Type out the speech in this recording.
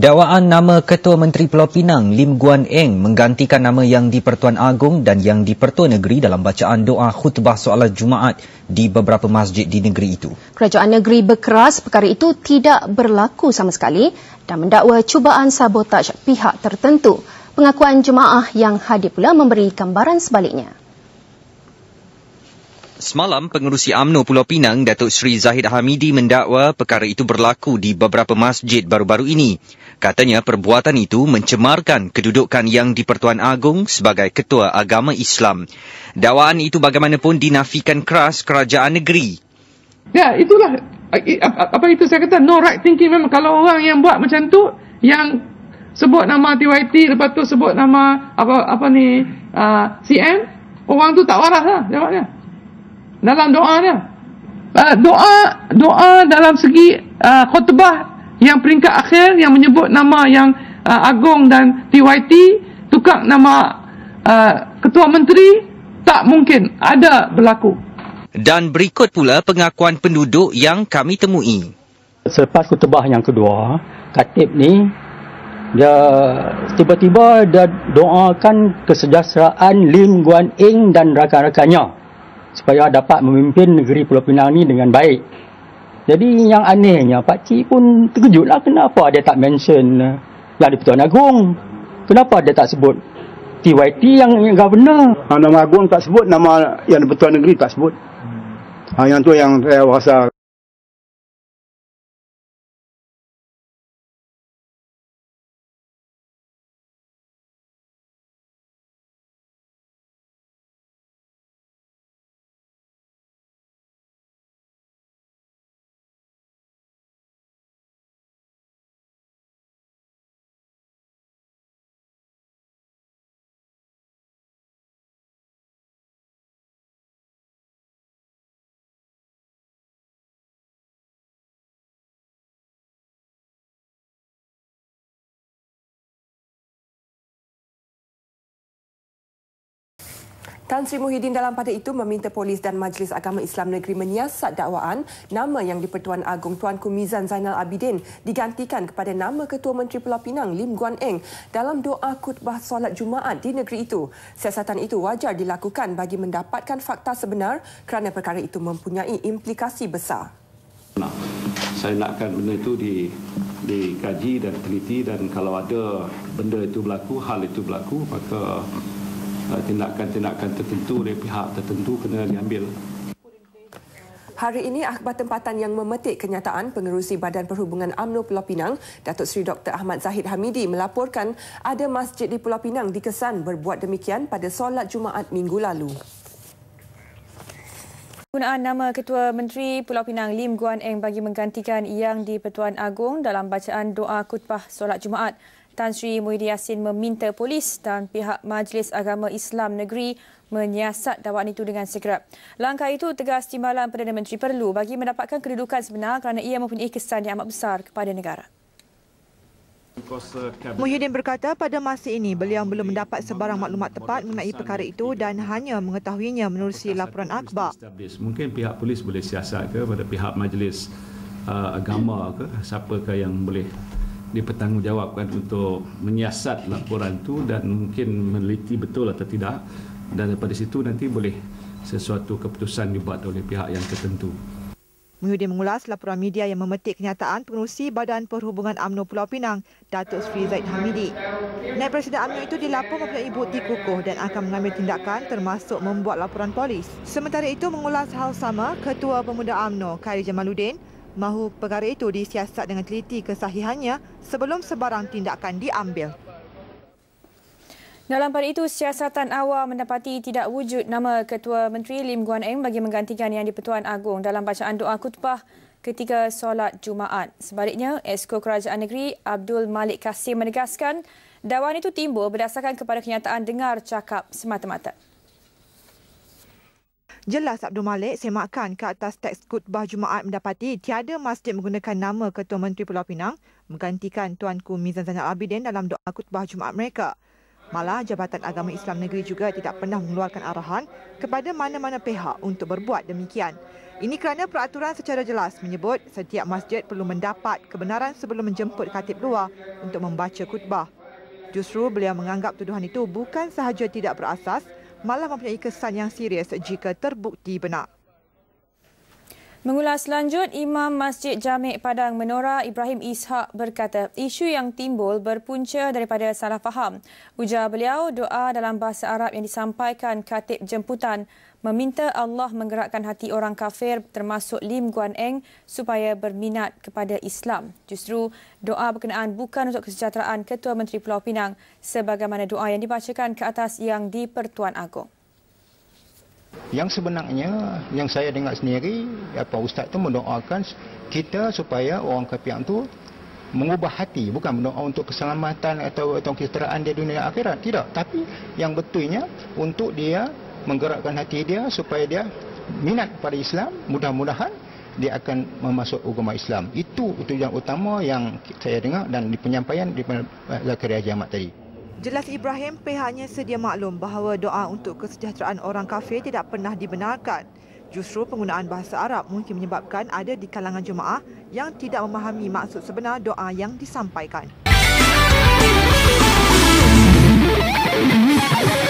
Dakwaan nama Ketua Menteri Pulau Pinang Lim Guan Eng menggantikan nama Yang di-Pertuan Agong dan Yang di-Pertuan Negeri dalam bacaan doa khutbah solat Jumaat di beberapa masjid di negeri itu. Kerajaan negeri berkeras perkara itu tidak berlaku sama sekali dan mendakwa cubaan sabotaj pihak tertentu. Pengakuan jemaah yang hadir pula memberi gambaran sebaliknya. Semalam, pengurusi UMNO Pulau Pinang, Datuk Sri Zahid Hamidi mendakwa perkara itu berlaku di beberapa masjid baru-baru ini. Katanya perbuatan itu mencemarkan kedudukan yang di-Pertuan Agong sebagai Ketua Agama Islam. Dakwaan itu bagaimanapun dinafikan keras kerajaan negeri. Ya, itulah apa itu saya kata no right thinking memang kalau orang yang buat macam tu yang sebut nama TYT lepas tu sebut nama apa apa ni uh, CM orang tu tak waras lah jawabnya dalam doa dia. Uh, doa doa dalam segi uh, khutbah yang peringkat akhir yang menyebut nama yang uh, agung dan TYT tukar nama uh, ketua menteri tak mungkin ada berlaku. Dan berikut pula pengakuan penduduk yang kami temui. Selepas khutbah yang kedua, katib ni dia tiba-tiba dia doakan kesejahteraan Lim Guan Eng dan rakan-rakannya supaya dapat memimpin negeri Pulau Pinang ni dengan baik. Jadi yang anehnya Pak Cik pun terkejutlah kenapa dia tak mention lah eh, di-Pertuan Agong. Kenapa dia tak sebut TYT yang governor? Ha, nama Agong tak sebut, nama Yang di-Pertuan Negeri tak sebut. Ha, yang tu yang saya rasa Tan Sri Muhyiddin dalam pada itu meminta polis dan Majlis Agama Islam Negeri menyiasat dakwaan nama yang di-Pertuan Agong Tuanku Mizan Zainal Abidin digantikan kepada nama Ketua Menteri Pulau Pinang Lim Guan Eng dalam doa khutbah solat Jumaat di negeri itu. Siasatan itu wajar dilakukan bagi mendapatkan fakta sebenar kerana perkara itu mempunyai implikasi besar. Nah, saya nakkan benda itu di dikaji dan teliti dan kalau ada benda itu berlaku, hal itu berlaku, maka tindakan-tindakan eh, tertentu dari pihak tertentu kena diambil. Hari ini akhbar tempatan yang memetik kenyataan pengerusi Badan Perhubungan UMNO Pulau Pinang, Datuk Seri Dr. Ahmad Zahid Hamidi melaporkan ada masjid di Pulau Pinang dikesan berbuat demikian pada solat Jumaat minggu lalu. Penggunaan nama Ketua Menteri Pulau Pinang Lim Guan Eng bagi menggantikan Yang di Pertuan Agong dalam bacaan doa kutbah solat Jumaat. Tan Sri Muhyiddin Yassin meminta polis dan pihak Majlis Agama Islam Negeri menyiasat dakwaan itu dengan segera. Langkah itu tegas timbalan Perdana Menteri perlu bagi mendapatkan kedudukan sebenar kerana ia mempunyai kesan yang amat besar kepada negara. Muhyiddin berkata pada masa ini beliau belum mendapat sebarang maklumat tepat mengenai perkara itu dan hanya mengetahuinya menerusi laporan akhbar. Mungkin pihak polis boleh siasat ke pada pihak majlis uh, agama ke siapakah yang boleh dipertanggungjawabkan untuk menyiasat laporan itu dan mungkin meneliti betul atau tidak dan daripada situ nanti boleh sesuatu keputusan dibuat oleh pihak yang tertentu. Muhyiddin mengulas laporan media yang memetik kenyataan pengurusi Badan Perhubungan UMNO Pulau Pinang, Datuk Sri Zaid Hamidi. Naib Presiden UMNO itu dilapor mempunyai bukti kukuh dan akan mengambil tindakan termasuk membuat laporan polis. Sementara itu mengulas hal sama, Ketua Pemuda UMNO Khairi Jamaluddin mahu perkara itu disiasat dengan teliti kesahihannya sebelum sebarang tindakan diambil. Dalam pada itu, siasatan awal mendapati tidak wujud nama Ketua Menteri Lim Guan Eng bagi menggantikan Yang di-Pertuan Agong dalam bacaan doa kutbah ketika solat Jumaat. Sebaliknya, Esko Kerajaan Negeri Abdul Malik Kasim menegaskan dakwaan itu timbul berdasarkan kepada kenyataan dengar cakap semata-mata. Jelas Abdul Malik semakkan ke atas teks kutbah Jumaat mendapati tiada masjid menggunakan nama Ketua Menteri Pulau Pinang menggantikan Tuanku Mizan Zainal Abidin dalam doa kutbah Jumaat mereka. Malah Jabatan Agama Islam Negeri juga tidak pernah mengeluarkan arahan kepada mana-mana pihak untuk berbuat demikian. Ini kerana peraturan secara jelas menyebut setiap masjid perlu mendapat kebenaran sebelum menjemput khatib luar untuk membaca kutbah. Justru beliau menganggap tuduhan itu bukan sahaja tidak berasas malah mempunyai kesan yang serius jika terbukti benar. Mengulas lanjut, Imam Masjid Jamek Padang Menora Ibrahim Ishak berkata, isu yang timbul berpunca daripada salah faham. Ujar beliau, doa dalam bahasa Arab yang disampaikan katib jemputan meminta Allah menggerakkan hati orang kafir termasuk Lim Guan Eng supaya berminat kepada Islam. Justru doa berkenaan bukan untuk kesejahteraan Ketua Menteri Pulau Pinang sebagaimana doa yang dibacakan ke atas yang di Pertuan Agong. Yang sebenarnya yang saya dengar sendiri apa ustaz tu mendoakan kita supaya orang kafir tu mengubah hati bukan berdoa untuk keselamatan atau atau kesejahteraan dia dunia akhirat tidak tapi yang betulnya untuk dia menggerakkan hati dia supaya dia minat pada Islam mudah-mudahan dia akan memasuk agama Islam itu tujuan utama yang saya dengar dan di penyampaian di eh, Zakaria Jamat tadi Jelas Ibrahim pihaknya sedia maklum bahawa doa untuk kesejahteraan orang kafir tidak pernah dibenarkan. Justru penggunaan bahasa Arab mungkin menyebabkan ada di kalangan jemaah yang tidak memahami maksud sebenar doa yang disampaikan. Thank you.